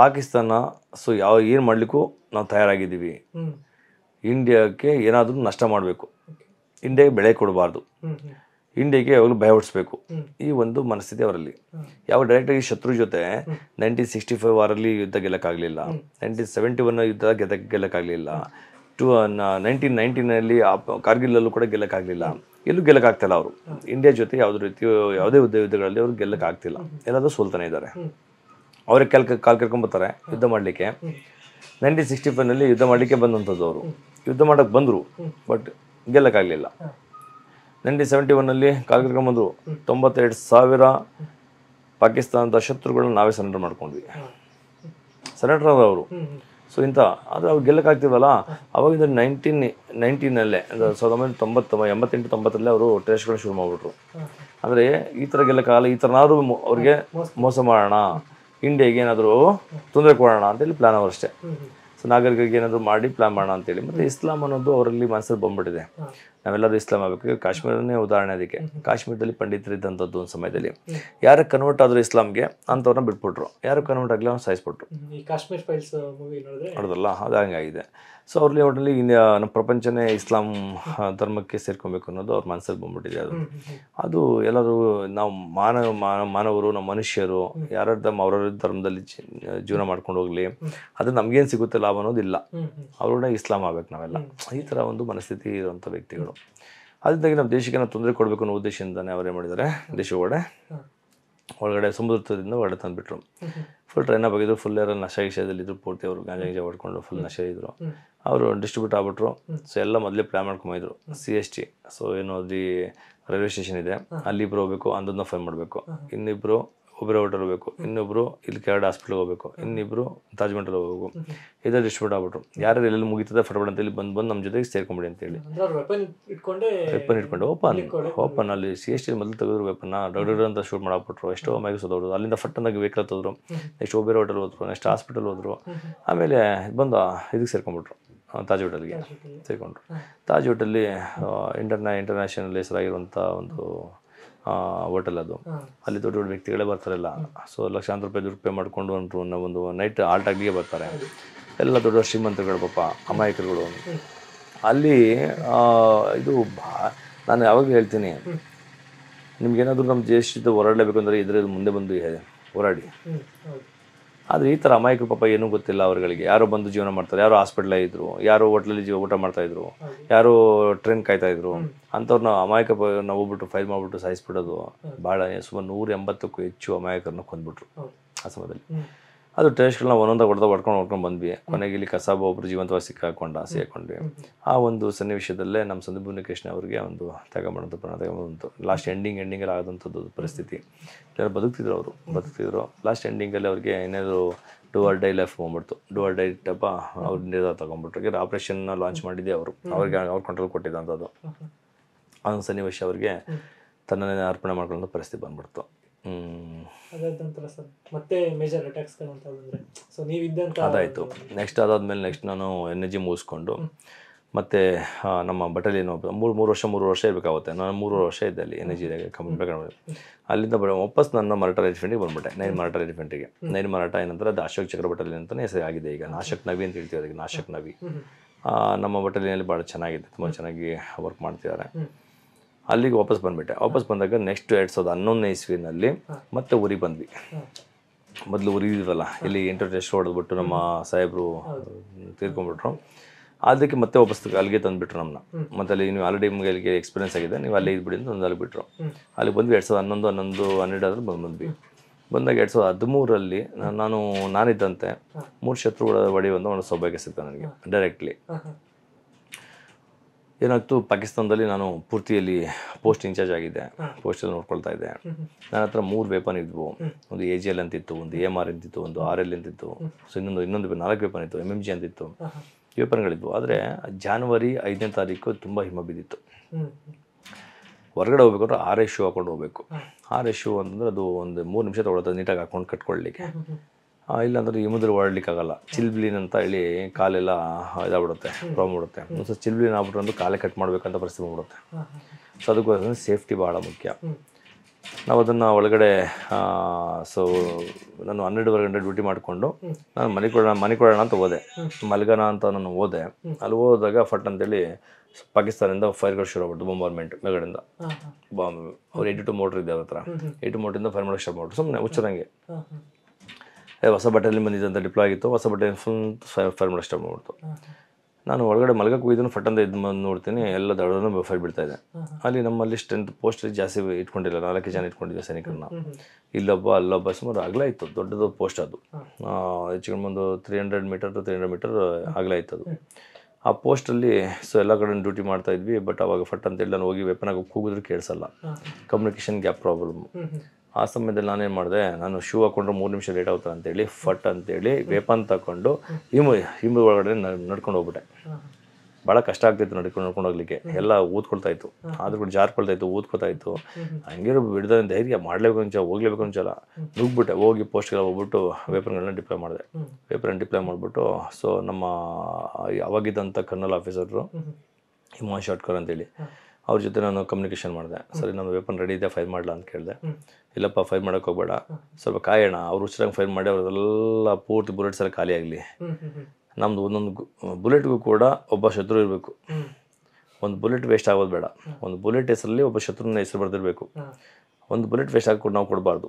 Speaker 1: ಪಾಕಿಸ್ತಾನ ಸೊ ಯಾವ ಏನು ಮಾಡಲಿಕ್ಕೂ ನಾವು ತಯಾರಾಗಿದ್ದೀವಿ ಇಂಡಿಯಾಕ್ಕೆ ಏನಾದರೂ ನಷ್ಟ ಮಾಡಬೇಕು ಇಂಡಿಯಾಗೆ ಬೆಳೆ ಕೊಡಬಾರ್ದು ಇಂಡಿಯಾಗೆ ಯಾವಾಗಲೂ ಭಯ ಹೊಡಿಸ್ಬೇಕು ಈ ಒಂದು ಮನಸ್ಥಿತಿ ಅವರಲ್ಲಿ ಯಾವ ಡೈರೆಕ್ಟಾಗಿ ಶತ್ರು ಜೊತೆ ನೈನ್ಟೀನ್ ಸಿಕ್ಸ್ಟಿ ಫೈವ್ ವಾರಲ್ಲಿ ಯುದ್ಧ ಗೆಲ್ಲಕ್ಕಾಗಲಿಲ್ಲ ನೈನ್ಟೀನ್ ಸೆವೆಂಟಿ ಒನ್ ಯುದ್ಧ ಗೆದ್ದ ಗೆಲ್ಲಕ್ಕಾಗಲಿಲ್ಲ ಟು ನೈನ್ಟೀನ್ ನೈನ್ಟೀನಲ್ಲಿ ಕಾರ್ಗಿಲ್ಲಲ್ಲೂ ಕೂಡ ಗೆಲ್ಲಕ್ಕಾಗಲಿಲ್ಲ ಎಲ್ಲೂ ಗೆಲ್ಲಕ್ಕಾಗ್ತಿಲ್ಲ ಅವರು ಇಂಡಿಯಾ ಜೊತೆ ಯಾವುದೇ ರೀತಿ ಯಾವುದೇ ಯುದ್ಧ ಯುದ್ಧಗಳಲ್ಲಿ ಅವ್ರು ಗೆಲ್ಲಕ್ಕಾಗ್ತಿಲ್ಲ ಎಲ್ಲಾದರೂ ಸೋಲ್ತಾನೆ ಇದ್ದಾರೆ ಅವರೇ ಕೆಲ್ ಕಾಲು ಕರ್ಕೊಂಬರ್ತಾರೆ ಯುದ್ಧ ಮಾಡಲಿಕ್ಕೆ ನೈನ್ಟೀನ್ ಸಿಕ್ಸ್ಟಿ ಫೈವ್ನಲ್ಲಿ ಯುದ್ಧ ಮಾಡಲಿಕ್ಕೆ ಬಂದಂಥದ್ದು ಅವರು ಯುದ್ಧ ಮಾಡೋಕ್ಕೆ ಬಂದರು ಬಟ್ ಗೆಲ್ಲಕ್ಕಾಗಲಿಲ್ಲ ನೈನ್ಟೀನ್ ಸೆವೆಂಟಿ ಒನ್ನಲ್ಲಿ ಬಂದು ತೊಂಬತ್ತೆರಡು ಸಾವಿರ ಪಾಕಿಸ್ತಾನದ ಶತ್ರುಗಳನ್ನ ನಾವೇ ಸರೆಂಡರ್ ಮಾಡ್ಕೊಂಡ್ವಿ ಸರೆಂಡರ್ ಆದ ಅವರು ಸೊ ಇಂಥ ಆದರೆ ಅವ್ರು ಗೆಲ್ಲಕ್ಕಾಗ್ತಿವಲ್ಲ ಅವಾಗಿಂದ ನೈನ್ಟೀನ್ ನೈನ್ಟೀನಲ್ಲೇ ಅಂದರೆ ಸಾವಿರದ ಒಂಬೈನೂರ ತೊಂಬತ್ತ ಎಂಬತ್ತೆಂಟು ತೊಂಬತ್ತರಲ್ಲೇ ಅವರು ಟೆಸ್ಟ್ಗಳನ್ನ ಶುರು ಮಾಡಿಬಿಟ್ರು ಅಂದರೆ ಈ ಥರ ಗೆಲ್ಲಕ್ಕಾಗಲ್ಲ ಈ ಥರನಾದ್ರೂ ಅವ್ರಿಗೆ ಮೋಸ ಮಾಡೋಣ ಇಂಡಿಯಾಗೆ ಏನಾದರೂ ತೊಂದರೆ ಕೊಡೋಣ ಅಂತೇಳಿ ಪ್ಲ್ಯಾನ್ ಅವರಷ್ಟೇ ಸೊ ನಾಗರಿಕರಿಗೆ ಏನಾದರೂ ಮಾಡಿ ಪ್ಲ್ಯಾನ್ ಮಾಡೋಣ ಅಂತೇಳಿ ಮತ್ತು ಇಸ್ಲಾಂ ಅನ್ನೋದು ಅವರಲ್ಲಿ ಮನಸ್ಸಲ್ಲಿ ಬಂದ್ಬಿಟ್ಟಿದೆ ನಾವೆಲ್ಲರೂ ಇಸ್ಲಾಂ ಆಗಬೇಕು ಕಾಶ್ಮೀರನೇ ಉದಾಹರಣೆ ಅದಕ್ಕೆ ಕಾಶ್ಮೀರದಲ್ಲಿ ಪಂಡಿತರು ಇದ್ದಂಥದ್ದು ಒಂದು ಸಮಯದಲ್ಲಿ ಯಾರು ಕನ್ವರ್ಟ್ ಆದರೂ ಇಸ್ಲಾಂಗೆ ಅಂಥವ್ರನ್ನ ಬಿಟ್ಬಿಟ್ರು ಯಾರು ಕನ್ವರ್ಟ್ ಆಗಲಿ ಅವ್ರು ಸಾಯಿಸ್ಬಿಟ್ರು ನೋಡಿದ್ರಲ್ಲ ಅದು ಹಂಗಾಗಿದೆ ಸೊ ಅವ್ರಲ್ಲಿ ಒಟ್ಟಲ್ಲಿ ನಮ್ಮ ಪ್ರಪಂಚನೇ ಇಸ್ಲಾಂ ಧರ್ಮಕ್ಕೆ ಸೇರ್ಕೊಬೇಕು ಅನ್ನೋದು ಅವ್ರ ಮನಸ್ಸಲ್ಲಿ ಬಂದ್ಬಿಟ್ಟಿದೆ ಅದು ಅದು ಎಲ್ಲರೂ ನಾವು ಮಾನವ ಮಾನವರು ನಮ್ಮ ಮನುಷ್ಯರು ಯಾರ್ಯಾರ ಧರ್ಮ ಅವ್ರವ್ರ ಧರ್ಮದಲ್ಲಿ ಜೀವನ ಮಾಡ್ಕೊಂಡು ಹೋಗ್ಲಿ ಅದು ನಮ್ಗೇನು ಸಿಗುತ್ತೆ ಲಾಭ ಅನ್ನೋದಿಲ್ಲ ಅವ್ರನ್ನ ಇಸ್ಲಾಂ ಆಗ್ಬೇಕು ನಾವೆಲ್ಲ ಈ ಥರ ಒಂದು ಮನಸ್ಥಿತಿ ಇರುವಂಥ ವ್ಯಕ್ತಿಗಳು ಅದರಿಂದಾಗಿ ನಮ್ಮ ದೇಶಕ್ಕೆ ನಾವು ತೊಂದರೆ ಕೊಡಬೇಕು ಅನ್ನೋ ಉದ್ದೇಶದಿಂದಾನೆ ಏನು ಮಾಡಿದ್ದಾರೆ ದೇಶ ಒಳಗಡೆ ಒಳಗಡೆ ಸಮುದ್ರದಿಂದ ಒಳಗಡೆ ತಂದುಬಿಟ್ರು ಫುಲ್ ಟ್ರೈನ ಬಗೆದ್ರು ಫುಲ್ ಯಾರು ನಶ ಇದ್ರು ಪೂರ್ತಿ ಅವರು ಗಾಂಜಾ ಗೀಜಾ ಹೊಡ್ಕೊಂಡು ಫುಲ್ ನಶ ಇದ್ರು ಅವರು ಡಿಸ್ಟ್ರಿಬ್ಯೂಟ್ ಆಗ್ಬಿಟ್ರು ಸೊ ಎಲ್ಲ ಮೊದಲೇ ಪ್ಲ್ಯಾನ್ ಮಾಡ್ಕೊಂಬಿದ್ರು ಸಿ ಎಸ್ ಟಿ ಸೊ ಏನೋ ಅಲ್ಲಿ ರೈಲ್ವೆ ಸ್ಟೇಷನ್ ಇದೆ ಅಲ್ಲಿ ಇಬ್ರು ಹೋಗ್ಬೇಕು ಅಂದನ್ನ ಫೈನ್ ಮಾಡಬೇಕು ಇನ್ನಿಬ್ರು ಒಬ್ಬರೇ ಹೋಗಬೇಕು ಇನ್ನೊಬ್ಬರು ಇಲ್ಲಿ ಕೆರಡು ಹಾಸ್ಪಿಟಲ್ಗೆ ಹೋಗಬೇಕು ಇನ್ನಿಬ್ರು ತಾಜ್ ಮಹಲ್ ಹೋಗಬೇಕು ಇದೆಲ್ಲ ಡಿಸ್ಟ್ರಿಬ್ಯೂಟ್ ಆಗ್ಬಿಟ್ರು ಯಾರು ಎಲ್ಲೆಲ್ಲಿ ಮುಗಿತದೆ ಫಟಫಟ್ ಅಂತ ಇಲ್ಲಿ ಬಂದು ಬಂದು ನಮ್ಮ ಜೊತೆಗೆ ಸೇರ್ಕೊಂಬಿಡಿ ಅಂತೇಳಿ ವೆಪನ್ ಇಟ್ಕೊಂಡು ಓಪನ್ ಓಪನ್ ಅಲ್ಲಿ ಸಿ ಎಸ್ ಟಿ ಮೊದಲು ತೆಗೆದ್ರು ವೆಪನ್ನ ಡರ್ ಅಂತ ಶೂಟ್ ಮಾಡಾಕ್ಬಿಟ್ರು ಎಷ್ಟೋ ಮೈಗೆ ಸೋದವ್ರು ಅಲ್ಲಿಂದ ಫಟ್ ಅಂದಾಗ ವೆಹಿಕಲ್ ತೋದ್ರು ನೆಕ್ಸ್ಟ್ ಒಬ್ಬರೇ ಹೋಟೆಲ್ ಹೋದ್ರು ನೆಕ್ಸ್ಟ್ ಹಾಸ್ಪಿಟಲ್ ಹೋದ್ರು ಆಮೇಲೆ ಬಂದು ಇದಕ್ಕೆ ಸೇರ್ಕೊಂಬಿಟ್ರು ತಾಜ್ ಹೋಟೆಲ್ಗೆ ಸೇರ್ಕೊಂಡ್ರು ತಾಜ್ ಹೋಟೆಲ್ಲಿ ಇಂಟರ್ನ್ಯಾ ಇಂಟರ್ನ್ಯಾಷನಲ್ ಹೆಸರಾಗಿರುವಂಥ ಒಂದು ಹೋಟೆಲ್ ಅದು ಅಲ್ಲಿ ದೊಡ್ಡ ದೊಡ್ಡ ವ್ಯಕ್ತಿಗಳೇ ಬರ್ತಾರಲ್ಲ ಸೊ ಲಕ್ಷಾಂತರ ರೂಪಾಯಿ ದುಡ್ಡು ಪೇ ಮಾಡಿಕೊಂಡು ಒಂದು ಒಂದು ನೈಟ್ ಆಲ್ಟ್ ಬರ್ತಾರೆ ಎಲ್ಲ ದೊಡ್ಡ ಶ್ರೀಮಂತರುಗಳು ಪಾಪ ಅಮಾಯಕರುಗಳು ಅಲ್ಲಿ ಇದು ನಾನು ಯಾವಾಗಲೂ ಹೇಳ್ತೀನಿ ಏನಾದರೂ ನಮ್ಮ ದೇಶದ ಹೋರಾಡಲೇಬೇಕು ಅಂದರೆ ಇದರಲ್ಲಿ ಮುಂದೆ ಬಂದು ಹೋರಾಡಿ ಆದರೆ ಈ ಥರ ಅಮಾಯಕರು ಪಾಪ ಏನೂ ಗೊತ್ತಿಲ್ಲ ಅವರುಗಳಿಗೆ ಯಾರೋ ಬಂದು ಜೀವನ ಮಾಡ್ತಾರೆ ಯಾರೋ ಹಾಸ್ಪಿಟ್ಲೇ ಇದ್ರು ಯಾರೋ ಹೋಟ್ಲಲ್ಲಿ ಜೀವ ಊಟ ಮಾಡ್ತಾಯಿದ್ರು ಯಾರೋ ಟ್ರೈನ್ ಕಾಯ್ತಾಯಿದ್ರು ಅಂಥವ್ರನ್ನ ಅಮಾಯಕ ನಾವು ಹೋಗ್ಬಿಟ್ಟು ಫೈಲ್ ಮಾಡಿಬಿಟ್ಟು ಸಾಯಿಸ್ಬಿಡೋದು ಭಾಳ ಸುಮಾರು ನೂರ ಎಂಬತ್ತಕ್ಕೂ ಹೆಚ್ಚು ಅಮಾಯಕರನ್ನ ಕೊಂದ್ಬಿಟ್ರು ಆ ಸಮಯದಲ್ಲಿ ಅದು ಟೇಸ್ಟ್ಗಳನ್ನ ಒಂದೊಂದಾಗ ಹೊಡೆದ ಹೊಡ್ಕೊಂಡು ಹೊಡ್ಕೊಂಡು ಬಂದ್ವಿ ಕೊನೆಗೆ ಇಲ್ಲಿ ಕಸಾಬ ಒಬ್ಬರು ಜೀವಂತವಾಗಿ ಸಿಕ್ಕಾಕೊಂಡು ಆಸೆ ಹಾಕೊಂಡ್ವಿ ಆ ಒಂದು ಸನ್ನಿವೇಶದಲ್ಲೇ ನಮ್ಮ ಸಂದೀಪುನಿ ಕೃಷ್ಣ ಅವರಿಗೆ ಒಂದು ತಗೊಂಬಂತು ಪ್ರಾಣ ತಗೊಂಬಂತು ಲಾಸ್ಟ್ ಎಂಡಿಂಗ್ ಎಂಡಿಂಗಲ್ಲಿ ಆದಂಥದ್ದು ಪರಿಸ್ಥಿತಿ ಯಾರು ಬದುಕ್ತಿದ್ರು ಅವರು ಬದುಕ್ತಿದ್ರು ಲಾಸ್ಟ್ ಎಂಡಿಂಗಲ್ಲಿ ಅವ್ರಿಗೆ ಏನಾದರೂ ಡೂ ಆರ್ ಡೈ ಲೈಫ್ ಹೋಗ್ಬಿಡ್ತು ಡೂ ಆರ್ ಡೈ ಟಪ್ಪ ಅವ್ರ ನಿರ್ಧಾರ ತೊಗೊಂಡ್ಬಿಟ್ರು ಯಾಕಂದ್ರೆ ಆಪ್ರೇಷನ್ನ ಲಾಂಚ್ ಮಾಡಿದ್ದೆ ಅವರು ಅವ್ರಿಗೆ ಅವ್ರು ಕಂಟ್ರೋಲ್ ಕೊಟ್ಟಿದ್ದಂಥದ್ದು ಆ ಸನ್ನಿವೇಶ ಅವರಿಗೆ ತನ್ನನ್ನೇ ಅರ್ಪಣೆ ಮಾಡ್ಕೊಳ್ಳೋ ಪರಿಸ್ಥಿತಿ ಬಂದ್ಬಿಡ್ತು
Speaker 2: ಮತ್ತೆ ಅದಾಯಿತು
Speaker 1: ನೆಕ್ಸ್ಟ್ ಅದಾದ್ಮೇಲೆ ನೆಕ್ಸ್ಟ್ ನಾನು ಎನ್ ಜಿ ಮುಗಿಸ್ಕೊಂಡು ಮತ್ತು ನಮ್ಮ ಬಟಲಿನ ಮೂರು ಮೂರು ವರ್ಷ ಮೂರು ವರ್ಷ ಇರಬೇಕಾಗುತ್ತೆ ನಾನು ಮೂರು ವರ್ಷ ಇದ್ದೆ ಅಲ್ಲಿ ಎನ್ ಜಿ ಕಂಪ್ನಿ ಅಲ್ಲಿಂದ ಬ ವಾಪಸ್ ನನ್ನ ಮರಾಠ ರೆಜಿಮೆಂಟಿಗೆ ಬಂದ್ಬಿಟ್ಟೆ ನೈನ್ ಮರಾಠ ರೆಜಿಮೆಂಟಿಗೆ ನೈನ್ ಮರಾಠ ಏನಂದ್ರೆ ಅದು ಅಶೋಕ್ ಚಕ್ರ ಬಟಲಿ ಅಂತಲೇ ಹೆಸರು ಆಗಿದೆ ಈಗ ನಾಶಕ್ ನವಿ ಅಂತ ಹೇಳ್ತೀವಿ ಅದಕ್ಕೆ ನಾಶಕ್ ನವಿ ನಮ್ಮ ಬಟಲಿನಲ್ಲಿ ಭಾಳ ಚೆನ್ನಾಗಿದೆ ತುಂಬ ಚೆನ್ನಾಗಿ ವರ್ಕ್ ಮಾಡ್ತಿದ್ದಾರೆ ಅಲ್ಲಿಗೆ ವಾಪಸ್ ಬಂದುಬಿಟ್ಟೆ ವಾಪಸ್ ಬಂದಾಗ ನೆಕ್ಸ್ಟ್ ಎರಡು ಸಾವಿರದ ಹನ್ನೊಂದನೇ ಇಸ್ವಿನಲ್ಲಿ ಮತ್ತೆ ಊರಿಗೆ ಬಂದ್ವಿ ಮೊದಲು ಇರಲ್ಲ ಇಲ್ಲಿ ಟೆಸ್ಟ್ ಹೊಡೆದ್ಬಿಟ್ಟು ನಮ್ಮ ಸಾಹೇಬರು ತೀರ್ಕೊಂಡ್ಬಿಟ್ರು ಅದಕ್ಕೆ ಮತ್ತೆ ವಾಪಸ್ ಅಲ್ಲಿಗೆ ತಂದುಬಿಟ್ರು ನಮ್ಮನ್ನ ಮತ್ತೆ ಅಲ್ಲಿ ನೀವು ಆಲ್ರೆಡಿ ನಿಮಗೆ ಅಲ್ಲಿಗೆ ಎಕ್ಸ್ಪೀರಿಯನ್ಸ್ ಆಗಿದೆ ನೀವು ಅಲ್ಲಿ ಇದ್ಬಿಡಿ ಅಂತ ಒಂದು ಅಲ್ಲಿ ಬಿಟ್ಟರು ಅಲ್ಲಿಗೆ ಬಂದ್ವಿ ಎರಡು ಸಾವಿರದ ಹನ್ನೊಂದು ಹನ್ನೊಂದು ಹನ್ನೆರಡಾದ್ರೂ ಬಂದು ಬಂದ್ವಿ ಬಂದಾಗ ಎರಡು ಸಾವಿರದ ಹದಿಮೂರಲ್ಲಿ ನಾನು ನಾನಿದ್ದಂತೆ ಮೂರು ಶತ್ರುಗಳ ಬಂದ ಒಂದು ಸೌಭಾಗ್ಯ ಸಿಗ್ತದೆ ನನಗೆ ಡೈರೆಕ್ಟ್ಲಿ ಏನಾಗ್ತು ಪಾಕಿಸ್ತಾನದಲ್ಲಿ ನಾನು ಪೂರ್ತಿಯಲ್ಲಿ ಪೋಸ್ಟ್ ಇನ್ಚಾರ್ಜ್ ಆಗಿದ್ದೆ ಪೋಸ್ಟಲ್ಲಿ ನೋಡ್ಕೊಳ್ತಾ ಇದ್ದೆ ನನ್ನ ಹತ್ರ ಮೂರು ವೇಪನ್ ಇದ್ವು ಒಂದು ಎ ಜಿ ಎಲ್ ಅಂತಿತ್ತು ಒಂದು ಎಮ್ ಆರ್ ಅಂತಿತ್ತು ಒಂದು ಆರ್ ಎಲ್ ಅಂತಿತ್ತು ಸೊ ಇನ್ನೊಂದು ಇನ್ನೊಂದು ನಾಲ್ಕು ವೇಪನ್ ಇತ್ತು ಎಮ್ ಎಮ್ ಜಿ ಅಂತಿತ್ತು ವೇಪನ್ಗಳಿದ್ವು ಆದರೆ ಜಾನ್ವರಿ ಐದನೇ ತಾರೀಕು ತುಂಬ ಹಿಮ ಬಿದ್ದಿತ್ತು ಹೊರಗಡೆ ಹೋಗ್ಬೇಕಂದ್ರೆ ಆರ್ ಎಸ್ ಶೂ ಹಾಕೊಂಡು ಹೋಗ್ಬೇಕು ಆರ್ ಎ ಶೂ ಅಂತಂದ್ರೆ ಅದು ಒಂದು ಮೂರು ನಿಮಿಷ ತೊಗೊಳುತ್ತೆ ನೀಟಾಗಿ ಹಾಕೊಂಡು ಕಟ್ಕೊಳ್ಳಿಕ್ಕೆ ಇಲ್ಲಾಂದರೆ ಈ ಮುದ್ರೆ ಓಡಾಡ್ಲಿಕ್ಕಾಗಲ್ಲ ಚಿಲ್ಬ್ಲಿನ್ ಅಂತ ಹೇಳಿ ಕಾಲೆಲ್ಲ ಇದಾಗ್ಬಿಡುತ್ತೆ ಪ್ರಾಬ್ಲಮ್ ಬಿಡುತ್ತೆ ಸೊ ಚಿಲ್ಬ್ಲಿನ್ ಆಗ್ಬಿಟ್ಟು ಅಂದ್ರೆ ಕಾಲೇ ಕಟ್ ಮಾಡ್ಬೇಕಂತ ಪರಿಸ್ಥಿತಿ ಬಿಡುತ್ತೆ ಸೊ ಅದಕ್ಕೋಸ್ಕರ ಸೇಫ್ಟಿ ಭಾಳ ಮುಖ್ಯ ನಾವು ಅದನ್ನು ಒಳಗಡೆ ಸೊ ನಾನು ಹನ್ನೆರಡುವರೆ ಗಂಟೆ ಡ್ಯೂಟಿ ಮಾಡಿಕೊಂಡು ನಾನು ಮನೆ ಕೊಡೋಣ ಮನೆ ಕೊಡೋಣ ಅಂತ ಹೋದೆ ಮಲ್ಗಣ ಅಂತ ನಾನು ಹೋದೆ ಅಲ್ಲಿ ಹೋದಾಗ ಫಟ್ ಅಂತೇಳಿ ಪಾಕಿಸ್ತಾನದಿಂದ ಫೈರ್ಗಳು ಶುರು ಆಗ್ಬಿಟ್ಟು ಬೊಂಬಾರ್ಮೆಂಟ್ ಮೇಗಡೆಯಿಂದ ಬಾಂಬ್ ಅವ್ರು ಏಯ್ಟಿ ಟು ಮೋಟ್ರ್ ಇದೆ ಅವ್ರ ಹತ್ರ ಏಯ್ಟಿ ಮೋಟ್ರಿಂದ ಫೈರ್ ಮಾಡೋಕ್ಕೆ ಶುರು ಮಾಡ್ಬಿಟ್ಟು ಸುಮ್ಮನೆ ಹುಚ್ಚರಂಗೆ ಹೊಸ ಬಟ್ಟೆಯಲ್ಲಿ ಬಂದಿದ್ದಂಥ ಡಿಪ್ಲೋ ಆಗಿತ್ತು ಹೊಸ ಬಟ್ಟೆ ಫುಲ್ ಫೈರ್ ಮಾಡಿ ಸ್ಟಾರ್ಟ್ ನಾನು ಒಳಗಡೆ ಮಲಗಕ್ಕೆ ಹೋಗಿದ್ದನ್ನು ಫಟ್ಟಂತ ಬಂದು ನೋಡ್ತೀನಿ ಎಲ್ಲ ದಡವನ್ನು ಫೈರ್ ಬಿಡ್ತಾ ಇದೆ ಅಲ್ಲಿ ನಮ್ಮಲ್ಲಿ ಸ್ಟ್ರೆಂತ್ ಪೋಸ್ಟ್ ಜಾಸ್ತಿ ಇಟ್ಕೊಂಡಿಲ್ಲ ನಾಲ್ಕು ಜನ ಇಟ್ಕೊಂಡಿದ್ದೆ ಸೈನಿಕರನ್ನ ಇಲ್ಲೊಬ್ಬ ಅಲ್ಲೊಬ್ಬ ಸುಮಾರು ಅಗಲ ಇತ್ತು ದೊಡ್ಡದು ಪೋಸ್ಟ್ ಅದು ಹೆಚ್ಚು ಒಂದು three hundred metre to three hundred metre ಅಗಲ ಇತ್ತು ಅದು ಆ ಪೋಸ್ಟಲ್ಲಿ ಸೊ ಎಲ್ಲ ಕಡೆ ಡ್ಯೂಟಿ ಮಾಡ್ತಾ ಇದ್ವಿ ಬಟ್ ಅವಾಗ ಫಟ್ ಅಂತೇಳಿ ನಾನು ಹೋಗಿ ವೆಪನ್ ಆಗಿ ಕೂಗಿದ್ರು ಕೇಳಿಸಲ್ಲ ಕಮ್ಯುನಿಕೇಷನ್ ಗ್ಯಾಪ್ ಪ್ರಾಬ್ಲಮ್ ಆ ಸಮಯದಲ್ಲಿ ನಾನೇನು ಮಾಡಿದೆ ನಾನು ಶೂ ಹಾಕೊಂಡ್ರೆ ಮೂರು ನಿಮಿಷ ಲೇಟ್ ಆಗುತ್ತೆ ಅಂತೇಳಿ ಫಟ್ ಅಂತೇಳಿ ವೇಪನ್ ತಗೊಂಡು ಹಿಮ ಹಿಮ ಒಳಗಡೆ ನಡ್ಕೊಂಡು ಹೋಗ್ಬಿಟ್ಟೆ ಭಾಳ ಕಷ್ಟ ಆಗ್ತಿತ್ತು ನಡ್ಕೊಂಡು ನಡ್ಕೊಂಡು ಹೋಗ್ಲಿಕ್ಕೆ ಎಲ್ಲ ಊದ್ಕೊಳ್ತಾ ಇತ್ತು ಆದ್ರೂ ಕೂಡ ಜಾರ್ಕೊಳ್ತಾ ಇತ್ತು ಊದ್ಕೊಳ್ತಾ ಇತ್ತು ಹಂಗಿರೋ ಬಿಡ್ದ ಧೈರ್ಯ ಮಾಡಲೇಬೇಕು ಅಂತ ಹೋಗ್ಲೇಬೇಕು ಅಂಚಲ್ಲ ನುಗ್ಬಿಟ್ಟೆ ಹೋಗಿ ಪೋಸ್ಟ್ಗೆಲ್ಲ ಹೋಗ್ಬಿಟ್ಟು ವೇಪನ್ಗಳನ್ನ ಡಿಪ್ಲೈ ಮಾಡಿದೆ ವೇಪನ್ ಡಿಪ್ಲೈ ಮಾಡಿಬಿಟ್ಟು ಸೊ ನಮ್ಮ ಅವಾಗಿದ್ದಂಥ ಕರ್ನಲ್ ಆಫೀಸರ್ರು ಹಿಮಾ ಶಾಟ್ಕರ್ ಅಂತೇಳಿ ಅವ್ರ ಜೊತೆ ನಾನು ಕಮ್ಯುನಿಕೇಷನ್ ಮಾಡಿದೆ ಸರಿ ನಮ್ಮ ವೆಪನ್ ರೆಡಿ ಇದೆ ಫೈರ್ ಮಾಡಲ ಅಂತ ಕೇಳಿದೆ ಇಲ್ಲಪ್ಪ ಫೈರ್ ಮಾಡೋಕೆ ಸ್ವಲ್ಪ ಕಾಯೋಣ ಅವ್ರು ಹುಚ್ಚರಂಗೆ ಫೈರ್ ಮಾಡಿ ಅವ್ರದೆಲ್ಲ ಪೂರ್ತಿ ಬುಲೆಟ್ಸ್ ಎಲ್ಲ ಖಾಲಿ ಆಗಲಿ ನಮ್ಮದು ಒಂದೊಂದು ಬುಲೆಟ್ಗೂ ಕೂಡ ಒಬ್ಬ ಶತ್ರು ಇರಬೇಕು ಒಂದು ಬುಲೆಟ್ ವೇಸ್ಟ್ ಆಗೋದು ಬೇಡ ಒಂದು ಬುಲೆಟ್ ಹೆಸರಲ್ಲಿ ಒಬ್ಬ ಶತ್ರುನ ಹೆಸರು ಬರೆದಿರಬೇಕು ಒಂದು ಬುಲೆಟ್ ವೇಸ್ಟ್ ಕೊಟ್ಟು ನಾವು ಕೊಡಬಾರ್ದು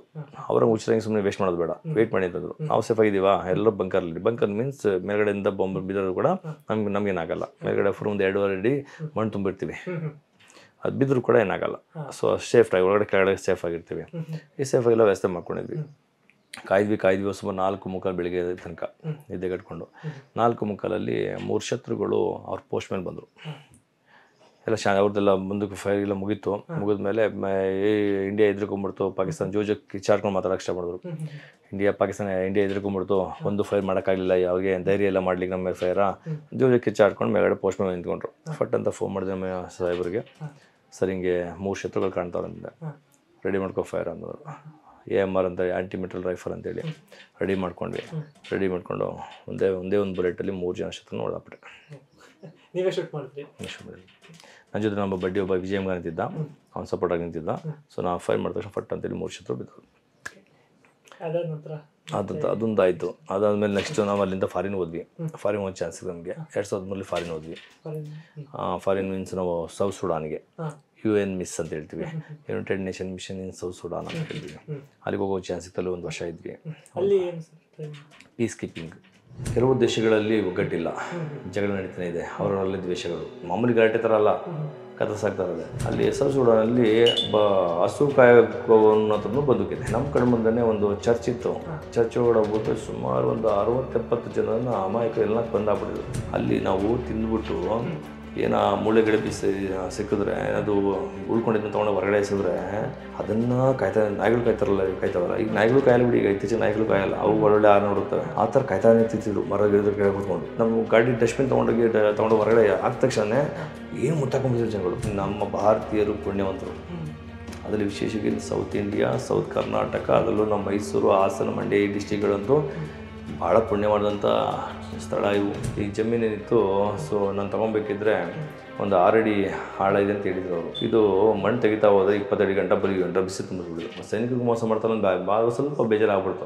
Speaker 1: ಅವರ ಹುಚ್ಚರಂಗೆ ಸುಮ್ಮನೆ ವೇಸ್ಟ್ ಮಾಡೋದು ಬೇಡ ವೇಟ್ ಮಾಡಿ ಅಂತಂದ್ರು ನಾವು ಸೇಫ್ ಆಗಿದ್ದೀವಾ ಎಲ್ಲರೂ ಬಂಕರ್ಲಿ ಬಂಕರ್ ಮೀನ್ಸ್ ಮೇಲ್ಗಡೆಯಿಂದ ಬಾಂಬ್ ಬಿದ್ದರೂ ಕೂಡ ನಮ್ಗೆ ನಮಗೇನಾಗಲ್ಲ ಮೇಲ್ಗಡೆ ಫುಲ್ ಒಂದು ಎರಡುವರೆ ಅಡಿ ಮಣ್ಣು ತುಂಬಿರ್ತೀವಿ ಅದು ಬಿದ್ದರೂ ಕೂಡ ಏನಾಗಲ್ಲ ಸೊ ಸೇಫ್ಟಾಗಿ ಒಳಗಡೆ ಕೆಳಗಡೆ ಸೇಫ್ ಆಗಿರ್ತೀವಿ ಈ ಸೇಫಾಗಿಲ್ಲ ವ್ಯವಸ್ಥೆ ಮಾಡ್ಕೊಂಡಿದ್ವಿ ಕಾಯ್ದ್ವಿ ಕಾಯ್ದ್ವಿ ಸುಮಾರು ನಾಲ್ಕು ಮುಖಾಲ್ ಬೆಳಿಗ್ಗೆ ತನಕ ನಿದ್ದೆ ಕಟ್ಕೊಂಡು ನಾಲ್ಕು ಮುಖಾಲಲ್ಲಿ ಮೂರು ಶತ್ರುಗಳು ಅವ್ರ ಪೋಸ್ಟ್ ಮೇಲೆ ಬಂದರು ಎಲ್ಲ ಶಾ ಅವ್ರದ್ದೆಲ್ಲ ಮುಂದಕ್ಕೆ ಫೈರ್ ಎಲ್ಲ ಮುಗೀತು ಮುಗಿದ ಮೇಲೆ ಇಂಡಿಯಾ ಎದ್ರಿಕೊಂಡ್ಬಿಡ್ತು ಪಾಕಿಸ್ತಾನ ಜೋಜಕ್ಕೆ ಕಿಚ್ಚಾಡ್ಕೊಂಡು ಮಾತಾಡಕ್ಕೆ ಇಷ್ಟಪಡಿದ್ರು ಇಂಡಿಯಾ ಪಾಕಿಸ್ತಾನ ಇಂಡಿಯಾ ಎದ್ರಿಕೊಂಡ್ಬಿಡ್ತು ಒಂದು ಫೈರ್ ಮಾಡೋಕ್ಕಾಗಲಿಲ್ಲ ಯಾವಾಗೆ ಧೈರ್ಯ ಎಲ್ಲ ಮಾಡ್ಲಿಕ್ಕೆ ನಮ್ಮ ಫೈರ ಜೋಜಕ್ ಕಿಚ್ಚಾಡ್ಕೊಂಡು ಮೇಲ್ಗಡೆ ಪೋಸ್ಟ್ ಮೇಲೆ ನಿಂತ್ಕೊಂಡ್ರು ಫಟ್ ಅಂತ ಫೋನ್ ಮಾಡಿದೆ ನಮ್ಮ ಸಾಹೇಬ್ರಿಗೆ ಸರ್ ಹಿಂಗೆ ಮೂರು ಶತ್ರುಗಳು ಕಾಣ್ತಾವ್ರಂದ ರೆಡಿ ಮಾಡ್ಕೋ ಫೈರ್ ಅಂದರು ಎ ಎಮ್ ಆರ್ ಅಂತ ಆ್ಯಂಟಿಮೆಟಲ್ ರೈಫಲ್ ಅಂತೇಳಿ ರೆಡಿ ಮಾಡ್ಕೊಂಡ್ವಿ ರೆಡಿ ಮಾಡಿಕೊಂಡು ಒಂದೇ ಒಂದೇ ಒಂದು ಬುಲೆಟಲ್ಲಿ ಮೂರು ಜನ ಶತ್ರು ಒಳಪಟ್ಟೆ
Speaker 2: ನೀವೇ ಶೂಟ್ ಮಾಡಿದ್ರಿ
Speaker 1: ನನ್ನ ಜೊತೆ ನಮ್ಮ ಬಡ್ಡಿ ಒಬ್ಬ ವಿಜಯ್ ಮಗ ನಿಂತಿದ್ದ ಅವ್ನು ಸಪೋರ್ಟಾಗಿ ನಿಂತಿದ್ದ ಸೊ ನಾ ಫೈರ್ ಮಾಡಿದ ತಕ್ಷಣ ಫಟ್ ಅಂತೇಳಿ ಮೂರು ಶತ್ರು
Speaker 2: ಬಿದ್ದರು ನಂತರ
Speaker 1: ಅದಂತ ಅದೊಂದು ಆಯಿತು ಅದಾದಮೇಲೆ ನೆಕ್ಸ್ಟ್ ನಾವು ಅಲ್ಲಿಂದ ಫಾರಿನ್ ಹೋದ್ವಿ ಫಾರಿನ್ ಒಂದು ಚಾನ್ಸ್ ನಮಗೆ ಎರಡು ಸಾವಿರದ ಮೂರಲ್ಲಿ ಫಾರಿನ್ ಹೋದ್ವಿ ಫಾರಿನ್ ಮೀನ್ಸ್ ನಾವು ಸೌತ್ ಸುಡಾನ್ಗೆ ಯು ಎನ್ ಮಿಸ್ ಅಂತ ಹೇಳ್ತೀವಿ United Nation Mission in South Sudan ಅಂತ ಹೇಳ್ತೀವಿ ಅಲ್ಲಿಗೆ ಹೋಗೋ ಚಾನ್ಸ್ ಸಿಕ್ಕಲ್ಲಿ ಒಂದು ವರ್ಷ ಇದ್ವಿ ಪೀಸ್ ಕೀಪಿಂಗ್ ಕೆಲವು ದೇಶಗಳಲ್ಲಿ ಒಗ್ಗಟ್ಟಿಲ್ಲ ಜಗಳ ನಡೀತಾನೆ ಇದೆ ಅವರಲ್ಲಿ ದ್ವೇಷಗಳು ಮಾಮೂಲಿ ಗಲಾಟೆ ಥರ ಅಲ್ಲ ಕತ್ತರಿಸಾಕ್ತಾಯಿದ್ದಾರೆ ಅಲ್ಲಿ ಎಸ್ ಸೂಡನಲ್ಲಿ ಬ ಹಸು ಕಾಯಬೇಕು ಬದುಕಿದೆ ನಮ್ಮ ಕಡೆ ಮುಂದೆನೇ ಒಂದು ಚರ್ಚ್ ಇತ್ತು ಚರ್ಚ್ ಒಳಗಡೆ ಹೋಗ್ಬಿಟ್ಟು ಸುಮಾರು ಒಂದು ಅರವತ್ತೆಪ್ಪತ್ತು ಜನರನ್ನು ಅಮಾಯಕ ಎಲ್ಲ ಕೊಂದಾಗ್ಬಿಟ್ಟಿದ್ರು ಅಲ್ಲಿ ನಾವು ತಿಂದ್ಬಿಟ್ಟು ಏನು ಆ ಮೂಳೆಗಳು ಬಿಸಿ ಸಿಕ್ಕಿದ್ರೆ ಅದು ಉಳ್ಕೊಂಡಿದ್ದನ್ನು ತೊಗೊಂಡು ಹೊರಗಡೆ ಎಸಿದ್ರೆ ಅದನ್ನು ಕಾಯ್ತಾ ನಾಯಿಗಳು ಕಾಯ್ತಾರಲ್ಲ ಕಾಯ್ತಾವಲ್ಲ ಈಗ ನಾಯಿಗಳು ಕಾಯಲ್ಲ ಬಿಡಿ ಈಗ ಇತ್ತೀಚೆಗೆ ನಾಯಿಗಳು ಕಾಯಲ್ಲ ಅವು ಒಳ್ಳೊಳ್ಳೆ ಆರು ನೋಡುತ್ತವೆ ಆ ಥರ ಕಾಯ್ತಾನೆ ನಿಂತಿದ್ರು ಮರ ಗಿಡದ ಕೆಳಗೆ ಕೂತ್ಕೊಂಡು ನಮ್ಮ ಗಾಡಿ ಡಸ್ಟ್ಬಿನ್ ತೊಗೊಂಡೋಗಿ ತೊಗೊಂಡು ಹೊರಗಡೆ ಆದ ತಕ್ಷಣ ಏನು ಮುಟ್ಟಾಕೊಂಡ್ಬಿಟ್ಟಿದ್ರು ಜನಗಳು ನಮ್ಮ ಭಾರತೀಯರು ಪುಣ್ಯವಂತರು ಅದರಲ್ಲಿ ವಿಶೇಷವಾಗಿ ಸೌತ್ ಇಂಡಿಯಾ ಸೌತ್ ಕರ್ನಾಟಕ ಅದರಲ್ಲೂ ನಮ್ಮ ಮೈಸೂರು ಹಾಸನ ಮಂಡ್ಯ ಈ ಡಿಸ್ಟಿಕ್ಗಳಂತೂ ಭಾಳ ಪುಣ್ಯವಾದಂಥ ಸ್ಥಳ ಇವು ಈ ಜಮೀನೇನಿತ್ತು ಸೊ ನಾನು ತೊಗೊಬೇಕಿದ್ರೆ ಒಂದು ಆರು ಅಡಿ ಇದೆ ಅಂತ ಹೇಳಿದ್ರು ಅವರು ಇದು ಮಣ್ಣು ತೆಗಿತಾ ಹೋದ್ರೆ ಇಪ್ಪತ್ತೆರಡು ಗಂಟೆ ಬರೀ ಗಂಟೆ ಬಿಸಿ ತುಂಬಿಸ್ಬಿಡಿದ್ರು ಸೈನಿಕರಿಗೆ ಮೋಸ ಮಾಡ್ತಾರೆ ಒಂದು ಸ್ವಲ್ಪ ಬೇಜಾರಾಗ್ಬಿಡ್ತು